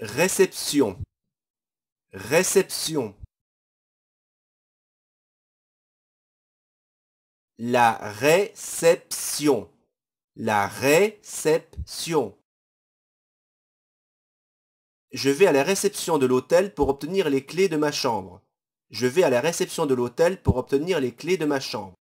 réception, réception. La réception, la réception. Je vais à la réception de l'hôtel pour obtenir les clés de ma chambre. Je vais à la réception de l'hôtel pour obtenir les clés de ma chambre.